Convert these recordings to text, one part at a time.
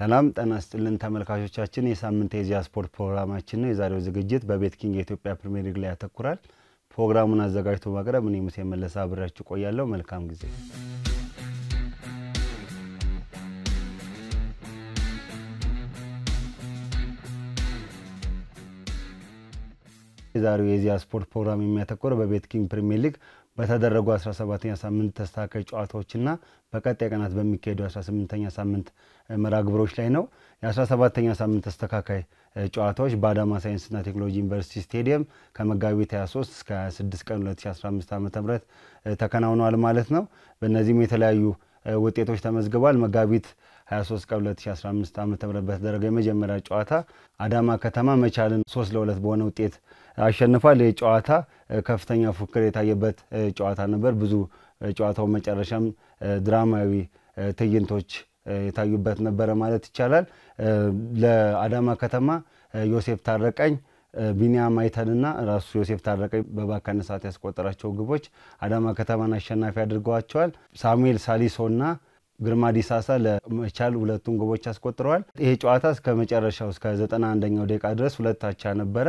ሰላም ጤና ይስጥልን ተመልካቾቻችን፣ የሳምንት የኢዜአ ስፖርት ፕሮግራማችን ነው። የዛሬው ዝግጅት በቤትኪንግ የኢትዮጵያ ፕሪሚየር ሊግ ላይ ያተኩራል። ፕሮግራሙን አዘጋጅቶ ማቅረብ እኔ ሙሴ መለሰ አብሬያችሁ ቆያለሁ። መልካም ጊዜ። የዛሬው የኢዜአ ስፖርት ፕሮግራም የሚያተኩረው በቤትኪንግ ኪንግ ሊግ በተደረጉ 17ኛ ሳምንት ተስተካካይ ጨዋታዎችና በቀጣይ ቀናት በሚካሄዱ 18ኛ ሳምንት መርሃ ግብሮች ላይ ነው። የ17ኛ ሳምንት ተስተካካይ ጨዋታዎች በአዳማ ሳይንስና ቴክኖሎጂ ዩኒቨርሲቲ ስቴዲየም ከመጋቢት 23 እስከ 26 ቀን 2015 ዓ ም ተከናውኗል ማለት ነው። በእነዚህም የተለያዩ ውጤቶች ተመዝግቧል። መጋቢት 23 ቀን 2015 ዓ ም በተደረገው የመጀመሪያ ጨዋታ አዳማ ከተማ መቻልን 3 ለ2 በሆነ ውጤት አሸንፏል። ይህ ጨዋታ ከፍተኛ ፉክክር የታየበት ጨዋታ ነበር። ብዙ ጨዋታው መጨረሻም ድራማዊ ትዕይንቶች የታዩበት ነበረ ማለት ይቻላል። ለአዳማ ከተማ ዮሴፍ ታረቀኝ ቢኒያ ማይተንና ራሱ ዮሴፍ ታረቀኝ በባከነ ሰዓት ያስቆጠራቸው ግቦች አዳማ ከተማን አሸናፊ አድርገዋቸዋል። ሳሙኤል ሳሊሶና ግርማ ዲሳሳ ለመቻል ሁለቱን ግቦች አስቆጥረዋል። ይሄ ጨዋታ እስከ መጨረሻው እስከ 91ኛው ደቂቃ ድረስ ሁለት አቻ ነበረ።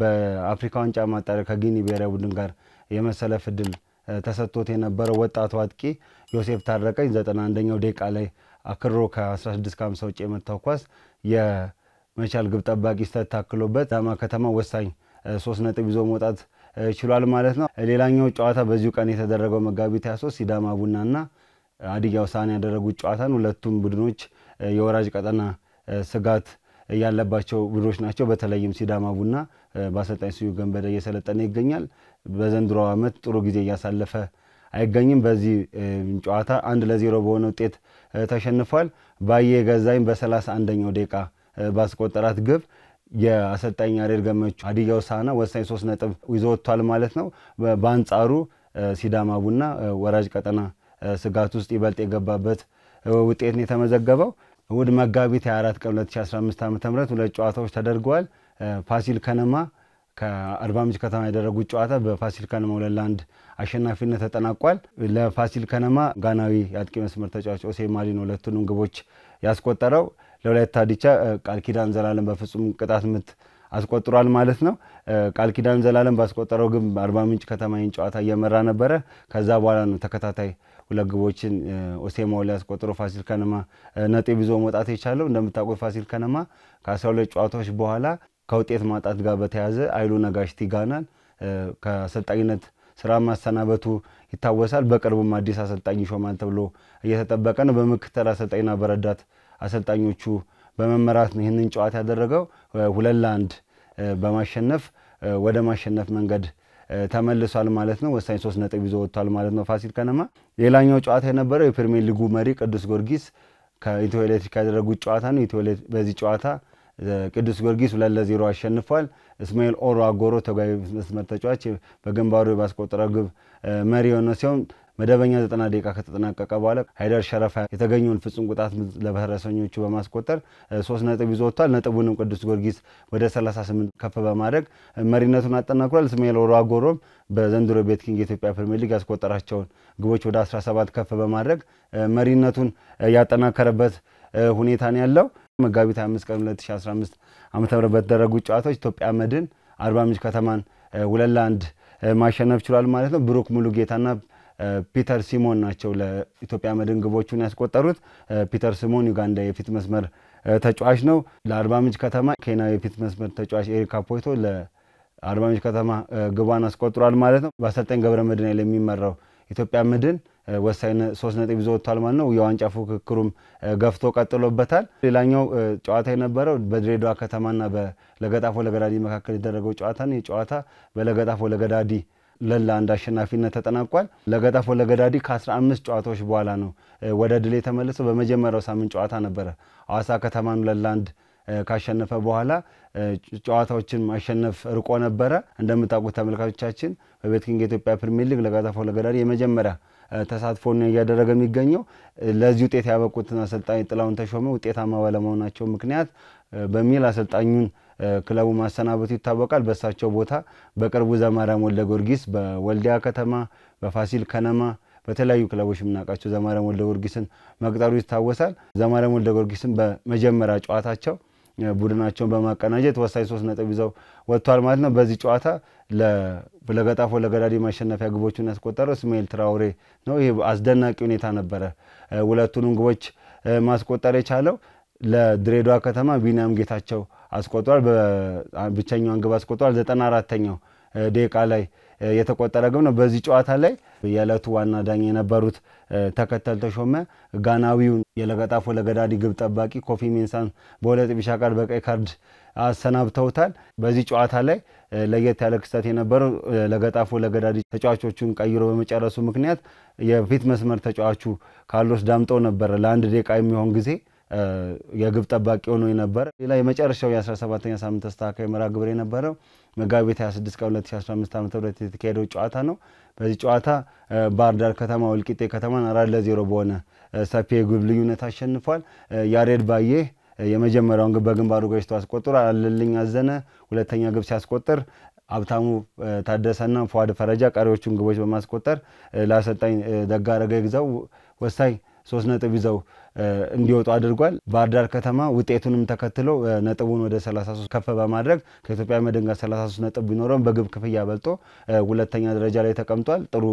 በአፍሪካ ዋንጫ ማጣሪያ ከጊኒ ብሔራዊ ቡድን ጋር የመሰለፍ እድል ተሰጥቶት የነበረው ወጣቱ አጥቂ ዮሴፍ ታረቀኝ 91ኛው ደቂቃ ላይ አክሮ ከ16 ከ50 ውጭ የመታው ኳስ የመቻል ግብ ጠባቂ ስተት ታክሎበት አዳማ ከተማ ወሳኝ ሶስት ነጥብ ይዞ መውጣት ችሏል ማለት ነው። ሌላኛው ጨዋታ በዚሁ ቀን የተደረገው መጋቢት 23 ሲዳማ ቡናና ሀዲያ ውሳኔ ያደረጉት ጨዋታን ሁለቱም ቡድኖች የወራጅ ቀጠና ስጋት ያለባቸው ቡድኖች ናቸው። በተለይም ሲዳማ ቡና በአሰልጣኝ ስዩ ገንበደ እየሰለጠነ ይገኛል። በዘንድሮ ዓመት ጥሩ ጊዜ እያሳለፈ አይገኝም። በዚህ ጨዋታ አንድ ለዜሮ በሆነ ውጤት ተሸንፏል። ባየ ገዛኝ በሰላሳ አንደኛው ደቂቃ ባስቆጠራት ግብ የአሰልጣኝ ያሬድ ገመቹ ሀዲያ ሆሳዕና ወሳኝ ሶስት ነጥብ ይዞ ወጥቷል ማለት ነው። በአንጻሩ ሲዳማ ቡና ወራጅ ቀጠና ስጋት ውስጥ ይበልጥ የገባበት ውጤት ነው የተመዘገበው። እሁድ መጋቢት 24 ቀን 2015 ዓ ም ሁለት ጨዋታዎች ተደርገዋል። ፋሲል ከነማ ከአርባ ምንጭ ከተማ ያደረጉት ጨዋታ በፋሲል ከነማ ሁለት ለአንድ አሸናፊነት ተጠናቋል። ለፋሲል ከነማ ጋናዊ የአጥቂ መስመር ተጫዋች ኦሴ ማሊን ሁለቱንም ግቦች ያስቆጠረው። ለወላይታ ዲቻ ቃል ኪዳን ዘላለም በፍጹም ቅጣት ምት አስቆጥሯል ማለት ነው። ቃል ኪዳን ዘላለም ባስቆጠረው ግብ አርባ ምንጭ ከተማ ጨዋታ እየመራ ነበረ። ከዛ በኋላ ነው ተከታታይ ሁለት ግቦችን ኦሴማው ላይ አስቆጥሮ ፋሲል ከነማ ነጥብ ይዞ መውጣት የቻለው። እንደምታውቁ ፋሲል ከነማ ከ12 ጨዋታዎች በኋላ ከውጤት ማጣት ጋር በተያያዘ አይሉ ነጋሽቲ ቲጋናን ከአሰልጣኝነት ስራ ማሰናበቱ ይታወሳል። በቅርቡም አዲስ አሰልጣኝ ይሾማል ተብሎ እየተጠበቀ ነው። በምክትል አሰልጣኝና በረዳት አሰልጣኞቹ በመመራት ነው ይህንን ጨዋታ ያደረገው። ሁለት ለአንድ በማሸነፍ ወደ ማሸነፍ መንገድ ተመልሷል ማለት ነው። ወሳኝ ሶስት ነጥብ ይዞ ወጥቷል ማለት ነው ፋሲል ከነማ። ሌላኛው ጨዋታ የነበረው የፕሪሚየር ሊጉ መሪ ቅዱስ ጊዮርጊስ ከኢትዮ ኤሌክትሪክ ያደረጉት ጨዋታ ነው። በዚህ ጨዋታ ቅዱስ ጊዮርጊስ ሁለት ለዜሮ አሸንፏል። እስማኤል ኦሮ አጎሮ ተጓቢ መስመር ተጫዋች በግንባሩ ባስቆጠረው ግብ መሪ የሆነ ሲሆን መደበኛ ዘጠና ደቂቃ ከተጠናቀቀ በኋላ ሀይደር ሸረፋ የተገኘውን ፍጹም ቅጣት ለፈረሰኞቹ በማስቆጠር ሶስት ነጥብ ይዞ ወጥቷል። ነጥቡንም ቅዱስ ጊዮርጊስ ወደ 38 ከፍ በማድረግ መሪነቱን አጠናክሯል። እስማኤል ኦራጎሮም በዘንድሮ ቤት ኪንግ የኢትዮጵያ ፕሪሚየር ሊግ ያስቆጠራቸውን ግቦች ወደ 17 ከፍ በማድረግ መሪነቱን ያጠናከረበት ሁኔታ ነው ያለው። መጋቢት 25 ቀን 2015 ዓ.ም በተደረጉ ጨዋታዎች ኢትዮጵያ መድን አርባ ምንጭ ከተማን ሁለት ለአንድ ማሸነፍ ችሏል ማለት ነው። ብሩክ ሙሉ ጌታና ፒተር ሲሞን ናቸው ለኢትዮጵያ መድን ግቦቹን ያስቆጠሩት። ፒተር ሲሞን ዩጋንዳ የፊት መስመር ተጫዋች ነው። ለአርባ ምንጭ ከተማ ኬንያ የፊት መስመር ተጫዋች ኤሪካ ፖይቶ ለአርባ ምንጭ ከተማ ግቧን አስቆጥሯል ማለት ነው። በአሰልጣኝ ገብረ መድህን የሚመራው ኢትዮጵያ መድን ወሳኝ ሶስት ነጥብ ይዞ ወጥቷል ማለት ነው። የዋንጫ ፉክክሩም ገፍቶ ቀጥሎበታል። ሌላኛው ጨዋታ የነበረው በድሬዳዋ ከተማና በለገጣፎ ለገዳዲ መካከል የተደረገው ጨዋታ ነው። ጨዋታ በለገጣፎ ለገዳዲ ለላ አሸናፊነት ተጠናቋል። ለገጣፎ ለገዳዲ ከ15 ጨዋታዎች በኋላ ነው ወደ ድል የተመለሰው። በመጀመሪያው ሳምንት ጨዋታ ነበረ አዋሳ ከተማን ለላንድ ካሸነፈ በኋላ ጨዋታዎችን ማሸነፍ ርቆ ነበረ። እንደምታውቁት ተመልካቾቻችን በቤትኪንግ ኢትዮጵያ ፕሪሚየር ሊግ ለገጣፎ ለገዳዲ የመጀመሪያ ተሳትፎ እያደረገ የሚገኘው ለዚህ ውጤት ያበቁትን አሰልጣኝ ጥላውን ተሾመ ውጤታማ ባለመሆናቸው ምክንያት በሚል አሰልጣኙን ክለቡ ማሰናበቱ ይታወቃል። በእሳቸው ቦታ በቅርቡ ዘማሪያም ወልደ ጊዮርጊስ በወልዲያ ከተማ፣ በፋሲል ከነማ በተለያዩ ክለቦች የምናውቃቸው ዘማሪያም ወልደ ጊዮርጊስን መቅጠሩ ይታወሳል። ዘማሪያም ወልደ ጊዮርጊስን በመጀመሪያ ጨዋታቸው ቡድናቸውን በማቀናጀት ወሳኝ ሶስት ነጥብ ይዘው ወጥቷል ማለት ነው። በዚህ ጨዋታ ለገጣፎ ለገዳዲ ማሸነፊያ ግቦቹን ያስቆጠረው እስማኤል ትራውሬ ነው። ይህ አስደናቂ ሁኔታ ነበረ። ሁለቱንም ግቦች ማስቆጠር የቻለው ለድሬዳዋ ከተማ ቢኒያም ጌታቸው አስቆጥሯል። ብቸኛውን ግብ አስቆጥሯል። ዘጠና አራተኛው ደቂቃ ላይ የተቆጠረ ግብ ነው። በዚህ ጨዋታ ላይ የዕለቱ ዋና ዳኝ የነበሩት ተከተል ተሾመ ጋናዊውን የለገጣፎ ለገዳዲ ግብ ጠባቂ ኮፊ ሜንሳን በሁለት ቢሻ ካርድ በቀይ ካርድ አሰናብተውታል። በዚህ ጨዋታ ላይ ለየት ያለ ክስተት የነበረው ለገጣፎ ለገዳዲ ተጫዋቾቹን ቀይሮ በመጨረሱ ምክንያት የፊት መስመር ተጫዋቹ ካርሎስ ዳምጠው ነበረ ለአንድ ደቂቃ የሚሆን ጊዜ የግብ ጠባቂ ሆኖ ነበር። ሌላ የመጨረሻው የ17ኛ ሳምንት ተስተካካይ መርሃ ግብር የነበረው መጋቢት 26 ቀን 2015 ዓ ም የተካሄደው ጨዋታ ነው። በዚህ ጨዋታ ባህር ዳር ከተማ ወልቂጤ ከተማን አራት ለዜሮ በሆነ ሰፊ የግብ ልዩነት አሸንፏል። ያሬድ ባዬ የመጀመሪያውን ግብ በግንባሩ ገጭቶ አስቆጥሮ አለልኝ አዘነ ሁለተኛ ግብ ሲያስቆጥር ሀብታሙ ታደሰና ፏድ ፈረጃ ቀሪዎቹን ግቦች በማስቆጠር ለአሰልጣኝ ደጋረገ ይግዛው ወሳኝ ሶስት ነጥብ ይዘው እንዲወጡ አድርጓል። ባህር ዳር ከተማ ውጤቱንም ተከትሎ ነጥቡን ወደ 33 ከፍ በማድረግ ከኢትዮጵያ መድን ጋር 33 ነጥብ ቢኖረውም በግብ ክፍያ በልጦ ሁለተኛ ደረጃ ላይ ተቀምጧል። ጥሩ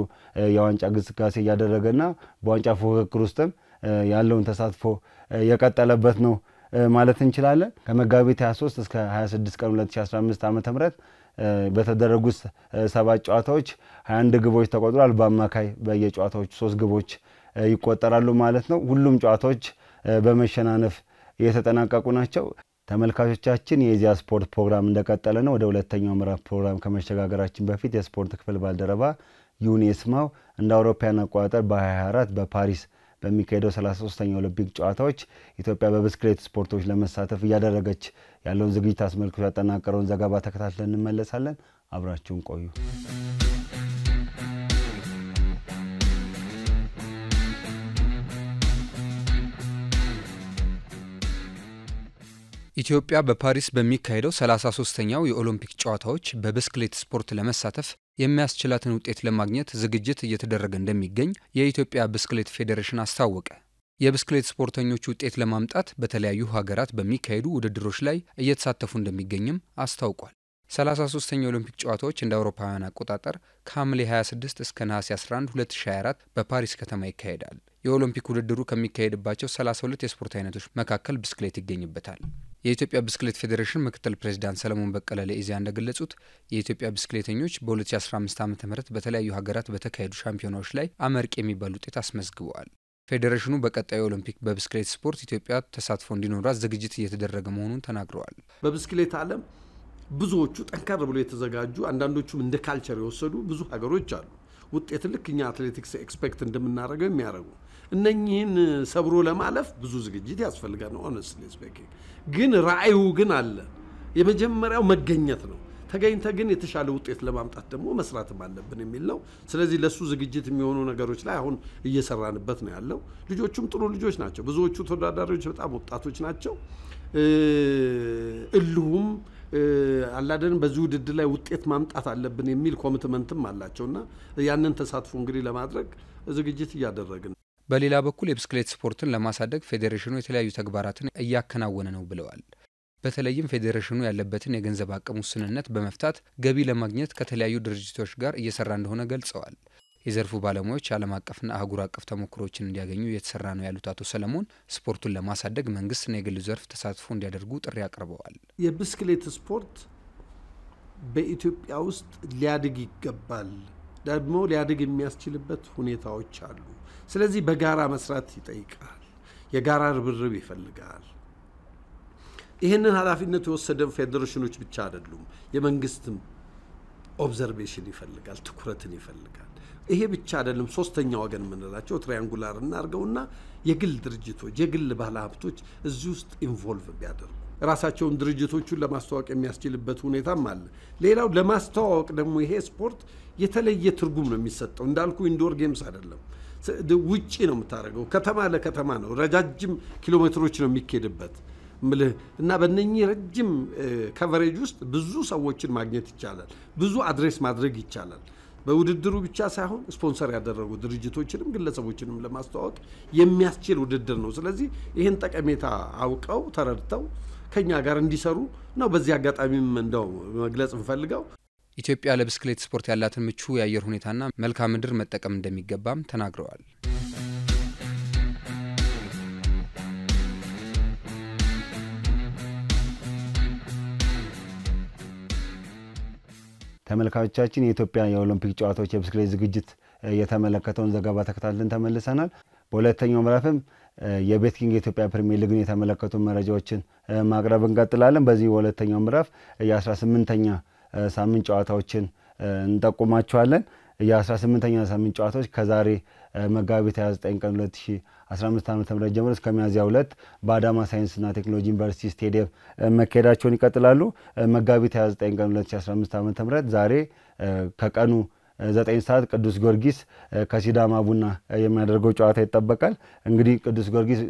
የዋንጫ ግስጋሴ እያደረገና በዋንጫ ፉክክር ውስጥም ያለውን ተሳትፎ የቀጠለበት ነው ማለት እንችላለን። ከመጋቢት 23 እስከ 26 ቀን 2015 ዓ ም በተደረጉት ሰባት ጨዋታዎች 21 ግቦች ተቆጥሯል። በአማካይ በየጨዋታዎች ሶስት ግቦች ይቆጠራሉ ማለት ነው። ሁሉም ጨዋታዎች በመሸናነፍ የተጠናቀቁ ናቸው። ተመልካቾቻችን የኢዜአ ስፖርት ፕሮግራም እንደቀጠለ ነው። ወደ ሁለተኛው ምዕራፍ ፕሮግራም ከመሸጋገራችን በፊት የስፖርት ክፍል ባልደረባ ዩኒ ይስማው እንደ አውሮፓያን አቆጣጠር በ 24 በፓሪስ በሚካሄደው 33ኛው ኦሎምፒክ ጨዋታዎች ኢትዮጵያ በብስክሌት ስፖርቶች ለመሳተፍ እያደረገች ያለውን ዝግጅት አስመልክቶ ያጠናቀረውን ዘገባ ተከታትለን እንመለሳለን። አብራችሁን ቆዩ። ኢትዮጵያ በፓሪስ በሚካሄደው 33ኛው የኦሎምፒክ ጨዋታዎች በብስክሌት ስፖርት ለመሳተፍ የሚያስችላትን ውጤት ለማግኘት ዝግጅት እየተደረገ እንደሚገኝ የኢትዮጵያ ብስክሌት ፌዴሬሽን አስታወቀ። የብስክሌት ስፖርተኞች ውጤት ለማምጣት በተለያዩ ሀገራት በሚካሄዱ ውድድሮች ላይ እየተሳተፉ እንደሚገኝም አስታውቋል። 33ኛው የኦሎምፒክ ጨዋታዎች እንደ አውሮፓውያን አቆጣጠር ከሐምሌ 26 እስከ ነሐሴ 11 2024 በፓሪስ ከተማ ይካሄዳል። የኦሎምፒክ ውድድሩ ከሚካሄድባቸው 32 የስፖርት አይነቶች መካከል ብስክሌት ይገኝበታል። የኢትዮጵያ ብስክሌት ፌዴሬሽን ምክትል ፕሬዚዳንት ሰለሞን በቀለ ለኢዜአ እንደገለጹት የኢትዮጵያ ብስክሌተኞች በ2015 ዓ ም በተለያዩ ሀገራት በተካሄዱ ሻምፒዮናዎች ላይ አመርቅ የሚባል ውጤት አስመዝግበዋል። ፌዴሬሽኑ በቀጣዩ ኦሎምፒክ በብስክሌት ስፖርት ኢትዮጵያ ተሳትፎ እንዲኖራት ዝግጅት እየተደረገ መሆኑን ተናግረዋል። በብስክሌት ዓለም ብዙዎቹ ጠንከር ብሎ የተዘጋጁ አንዳንዶቹም እንደ ካልቸር የወሰዱ ብዙ ሀገሮች አሉ። ውጤት ልክ እኛ አትሌቲክስ ኤክስፔክት እንደምናደርገው የሚያደርጉ እነኚህን ሰብሮ ለማለፍ ብዙ ዝግጅት ያስፈልጋል። ኦነስትሊ ስፒኪንግ ግን ራዕዩ ግን አለ። የመጀመሪያው መገኘት ነው። ተገኝተ ግን የተሻለ ውጤት ለማምጣት ደግሞ መስራትም አለብን የሚል ነው። ስለዚህ ለእሱ ዝግጅት የሚሆኑ ነገሮች ላይ አሁን እየሰራንበት ነው ያለው። ልጆቹም ጥሩ ልጆች ናቸው። ብዙዎቹ ተወዳዳሪዎች በጣም ወጣቶች ናቸው። እልሁም አላደንም በዚህ ውድድር ላይ ውጤት ማምጣት አለብን የሚል ኮሚትመንትም አላቸው እና ያንን ተሳትፎ እንግዲህ ለማድረግ ዝግጅት እያደረግን በሌላ በኩል የብስክሌት ስፖርትን ለማሳደግ ፌዴሬሽኑ የተለያዩ ተግባራትን እያከናወነ ነው ብለዋል። በተለይም ፌዴሬሽኑ ያለበትን የገንዘብ አቅም ውስንነት በመፍታት ገቢ ለማግኘት ከተለያዩ ድርጅቶች ጋር እየሰራ እንደሆነ ገልጸዋል። የዘርፉ ባለሙያዎች ዓለም አቀፍና አህጉር አቀፍ ተሞክሮችን እንዲያገኙ እየተሰራ ነው ያሉት አቶ ሰለሞን ስፖርቱን ለማሳደግ መንግስትና የግል ዘርፍ ተሳትፎ እንዲያደርጉ ጥሪ አቅርበዋል። የብስክሌት ስፖርት በኢትዮጵያ ውስጥ ሊያድግ ይገባል ደግሞ ሊያድግ የሚያስችልበት ሁኔታዎች አሉ። ስለዚህ በጋራ መስራት ይጠይቃል። የጋራ ርብርብ ይፈልጋል። ይህንን ኃላፊነት የወሰደን ፌዴሬሽኖች ብቻ አይደሉም። የመንግስትም ኦብዘርቬሽን ይፈልጋል፣ ትኩረትን ይፈልጋል። ይሄ ብቻ አይደለም። ሶስተኛ ወገን የምንላቸው ትሪያንጉላር እናርገውና የግል ድርጅቶች፣ የግል ባለሀብቶች እዚህ ውስጥ ኢንቮልቭ ቢያደርጉ ራሳቸውን ድርጅቶቹን ለማስተዋወቅ የሚያስችልበት ሁኔታም አለ። ሌላው ለማስተዋወቅ ደግሞ ይሄ ስፖርት የተለየ ትርጉም ነው የሚሰጠው። እንዳልኩ ኢንዶር ጌምስ አይደለም፣ ውጪ ነው የምታደርገው። ከተማ ለከተማ ነው፣ ረጃጅም ኪሎ ሜትሮች ነው የሚኬድበት ምልህ እና በነኚህ ረጅም ከቨሬጅ ውስጥ ብዙ ሰዎችን ማግኘት ይቻላል፣ ብዙ አድሬስ ማድረግ ይቻላል። በውድድሩ ብቻ ሳይሆን ስፖንሰር ያደረጉ ድርጅቶችንም ግለሰቦችንም ለማስተዋወቅ የሚያስችል ውድድር ነው። ስለዚህ ይህን ጠቀሜታ አውቀው ተረድተው ከኛ ጋር እንዲሰሩ ነው በዚህ አጋጣሚም እንደው መግለጽ እንፈልገው። ኢትዮጵያ ለብስክሌት ስፖርት ያላትን ምቹ የአየር ሁኔታና መልክዓ ምድር መጠቀም እንደሚገባም ተናግረዋል። ተመልካቾቻችን የኢትዮጵያ የኦሎምፒክ ጨዋታዎች የብስክሌት ዝግጅት የተመለከተውን ዘገባ ተከታትለን ተመልሰናል። በሁለተኛው ምዕራፍም የቤትኪንግ የኢትዮጵያ ፕሪሚየር ሊግን የተመለከቱ መረጃዎችን ማቅረብ እንቀጥላለን። በዚህ በሁለተኛው ምዕራፍ የ18ኛ ሳምንት ጨዋታዎችን እንጠቁማችኋለን። የ18ኛ ሳምንት ጨዋታዎች ከዛሬ መጋቢት 29 ቀን 2015 ዓ ም ጀምሮ እስከ ሚያዝያ ሁለት በአዳማ ሳይንስና ቴክኖሎጂ ዩኒቨርሲቲ ስቴዲየም መካሄዳቸውን ይቀጥላሉ። መጋቢት 29 ቀን 2015 ዓ ም ዛሬ ከቀኑ ዘጠኝ ሰዓት ቅዱስ ጊዮርጊስ ከሲዳማ ቡና የሚያደርገው ጨዋታ ይጠበቃል። እንግዲህ ቅዱስ ጊዮርጊስ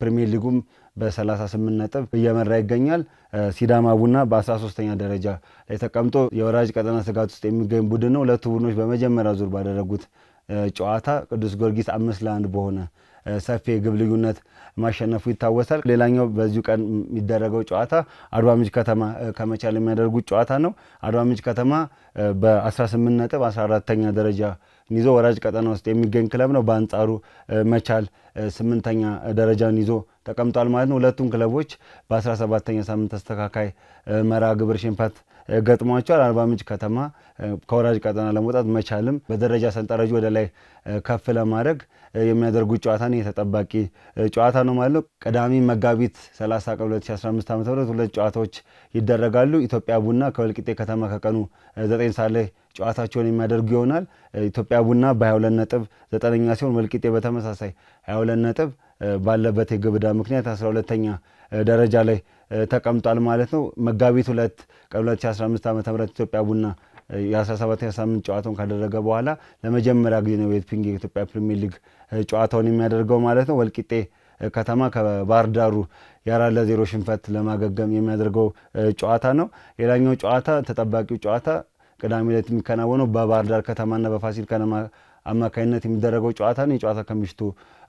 ፕሪሚየር ሊጉም በ38 ነጥብ እየመራ ይገኛል። ሲዳማ ቡና በ13ኛ ደረጃ ላይ ተቀምጦ የወራጅ ቀጠና ስጋት ውስጥ የሚገኝ ቡድን ነው። ሁለቱ ቡድኖች በመጀመሪያ ዙር ባደረጉት ጨዋታ ቅዱስ ጊዮርጊስ አምስት ለአንድ በሆነ ሰፊ የግብ ልዩነት ማሸነፉ ይታወሳል። ሌላኛው በዚሁ ቀን የሚደረገው ጨዋታ አርባ ምንጭ ከተማ ከመቻል የሚያደርጉት ጨዋታ ነው። አርባ ምንጭ ከተማ በ18 ነጥብ 14ተኛ ደረጃ ይዞ ወራጅ ቀጠና ውስጥ የሚገኝ ክለብ ነው። በአንጻሩ መቻል ስምንተኛ ደረጃን ይዞ ተቀምጧል ማለት ነው። ሁለቱም ክለቦች በ17ተኛ ሳምንት ተስተካካይ መርሃ ግብር ሽንፈት ገጥሟቸዋል። አርባ ምንጭ ከተማ ከወራጅ ቀጠና ለመውጣት መቻልም በደረጃ ሰንጠረዡ ወደ ላይ ከፍ ለማድረግ የሚያደርጉት ጨዋታ የተጠባቂ ጨዋታ ነው ማለት ነው። ቅዳሜ መጋቢት 30 ቀን 2015 ዓ ም ሁለት ጨዋታዎች ይደረጋሉ። ኢትዮጵያ ቡና ከወልቂጤ ከተማ ከቀኑ 9 ሰዓት ላይ ጨዋታቸውን የሚያደርጉ ይሆናል። ኢትዮጵያ ቡና በ22 ነጥብ ዘጠነኛ ሲሆን ወልቂጤ በተመሳሳይ 22 ነጥብ ባለበት የግብዳ ምክንያት 12ተኛ ደረጃ ላይ ተቀምጧል ማለት ነው። መጋቢት ሁለት ቀን 2015 ዓ ም ኢትዮጵያ ቡና የ17ኛ ሳምንት ጨዋታውን ካደረገ በኋላ ለመጀመሪያ ጊዜ ነው ቤትፒንግ የኢትዮጵያ ፕሪሚየር ሊግ ጨዋታውን የሚያደርገው ማለት ነው። ወልቂጤ ከተማ ከባህር ዳሩ የአራት ለዜሮ ሽንፈት ለማገገም የሚያደርገው ጨዋታ ነው። ሌላኛው ጨዋታ ተጠባቂው ጨዋታ ቅዳሜ ዕለት የሚከናወነው በባህር ዳር ከተማና በፋሲል ከነማ አማካኝነት የሚደረገው ጨዋታ ነው። የጨዋታ ከምሽቱ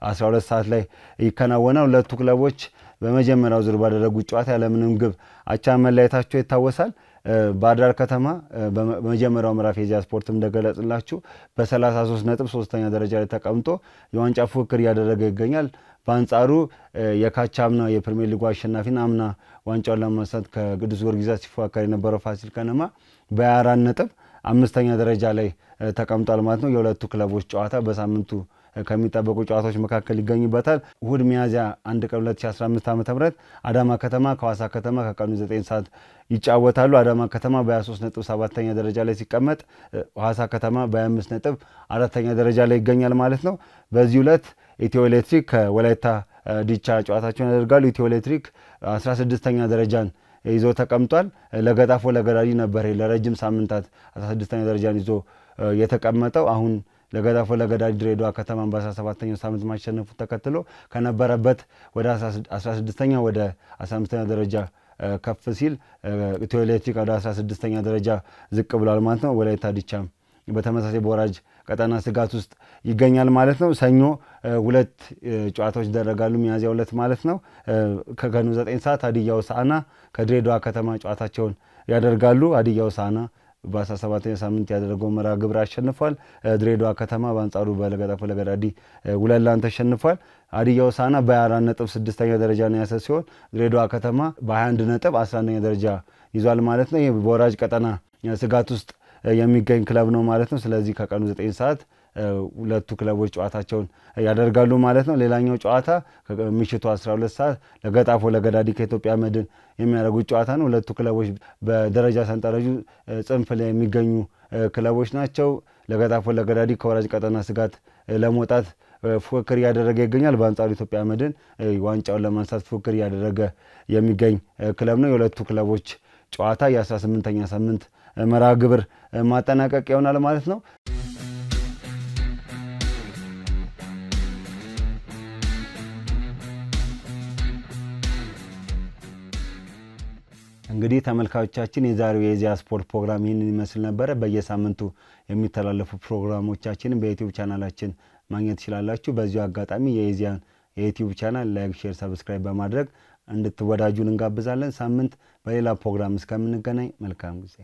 12 ሰዓት ላይ ይከናወናል። ሁለቱ ክለቦች በመጀመሪያው ዙር ባደረጉት ጨዋታ ያለምንም ግብ አቻ መለያየታቸው ይታወሳል። ባህርዳር ከተማ በመጀመሪያው ምዕራፍ የዚያ ስፖርት እንደገለጽላችሁ በ33 ነጥብ ሶስተኛ ደረጃ ላይ ተቀምጦ የዋንጫ ፉክክር እያደረገ ይገኛል። በአንጻሩ የካቻ አምና የፕሪሚየር ሊጉ አሸናፊን አምና ዋንጫውን ለማንሳት ከቅዱስ ጊዮርጊስ ጋር ሲፎካከር የነበረው ፋሲል ከነማ በ24 ነጥብ አምስተኛ ደረጃ ላይ ተቀምጧል ማለት ነው። የሁለቱ ክለቦች ጨዋታ በሳምንቱ ከሚጠበቁ ጨዋታዎች መካከል ይገኙበታል። እሁድ ሚያዝያ አንድ ቀን 2015 ዓ ም አዳማ ከተማ ከዋሳ ከተማ ከቀኑ 9 ሰዓት ይጫወታሉ። አዳማ ከተማ በ23 ነጥብ ሰባተኛ ደረጃ ላይ ሲቀመጥ ዋሳ ከተማ በ25 ነጥብ አራተኛ ደረጃ ላይ ይገኛል ማለት ነው። በዚህ ዕለት ኢትዮ ኤሌክትሪክ ከወላይታ ዲቻ ጨዋታቸውን ያደርጋሉ። ኢትዮ ኤሌክትሪክ 16ተኛ ደረጃን ይዞ ተቀምጧል። ለገጣፎ ለገዳዲ ነበር ለረጅም ሳምንታት 16ተኛ ደረጃን ይዞ የተቀመጠው አሁን ለገዳፎ ለገዳጅ ድሬዳዋ ከተማን በ17ኛው ሳምንት ማሸነፉ ተከትሎ ከነበረበት ወደ 16ኛ ወደ 15ኛ ደረጃ ከፍ ሲል ኢትዮ ኤሌክትሪክ ወደ 16ኛ ደረጃ ዝቅ ብሏል ማለት ነው። ወላይታ ዲቻም በተመሳሳይ በወራጅ ቀጠና ስጋት ውስጥ ይገኛል ማለት ነው። ሰኞ ሁለት ጨዋታዎች ይደረጋሉ፣ ሚያዝያ ሁለት ማለት ነው። ከቀኑ 9 ሰዓት ሀዲያ ሆሳዕና ከድሬዳዋ ከተማ ጨዋታቸውን ያደርጋሉ። ሀዲያ ሆሳዕና በ17ኛ ሳምንት ያደረገው መርሃ ግብር አሸንፏል። ድሬዳዋ ከተማ በአንጻሩ በለገጣፎ ለገዳዲ ውለላን ተሸንፏል። ሀዲያ ሆሳዕና በ24 ነጥብ ስድስተኛ ደረጃ ነው ያሰ ሲሆን ድሬዳዋ ከተማ በ21 ነጥብ 11ኛ ደረጃ ይዟል ማለት ነው። ይህ በወራጅ ቀጠና ስጋት ውስጥ የሚገኝ ክለብ ነው ማለት ነው። ስለዚህ ከቀኑ ዘጠኝ ሰዓት ሁለቱ ክለቦች ጨዋታቸውን ያደርጋሉ ማለት ነው። ሌላኛው ጨዋታ ምሽቱ 12 ሰዓት ለገጣፎ ለገዳዲ ከኢትዮጵያ መድን የሚያደርጉት ጨዋታ ነው። ሁለቱ ክለቦች በደረጃ ሰንጠረዡ ጽንፍ ላይ የሚገኙ ክለቦች ናቸው። ለገጣፎ ለገዳዲ ከወራጅ ቀጠና ስጋት ለመውጣት ፉክክር እያደረገ ይገኛል። በአንጻሩ ኢትዮጵያ መድን ዋንጫውን ለማንሳት ፉክክር እያደረገ የሚገኝ ክለብ ነው። የሁለቱ ክለቦች ጨዋታ የ18ኛ ሳምንት መርሃ ግብር ማጠናቀቅ ይሆናል ማለት ነው። እንግዲህ ተመልካቾቻችን የዛሬው የኢዜአ ስፖርት ፕሮግራም ይህንን ይመስል ነበረ። በየሳምንቱ የሚተላለፉ ፕሮግራሞቻችንን በዩትዩብ ቻናላችን ማግኘት ትችላላችሁ። በዚሁ አጋጣሚ የኢዜአን የዩቲዩብ ቻናል ላይክ፣ ሼር፣ ሰብስክራይብ በማድረግ እንድትወዳጁን እንጋብዛለን። ሳምንት በሌላ ፕሮግራም እስከምንገናኝ መልካም ጊዜ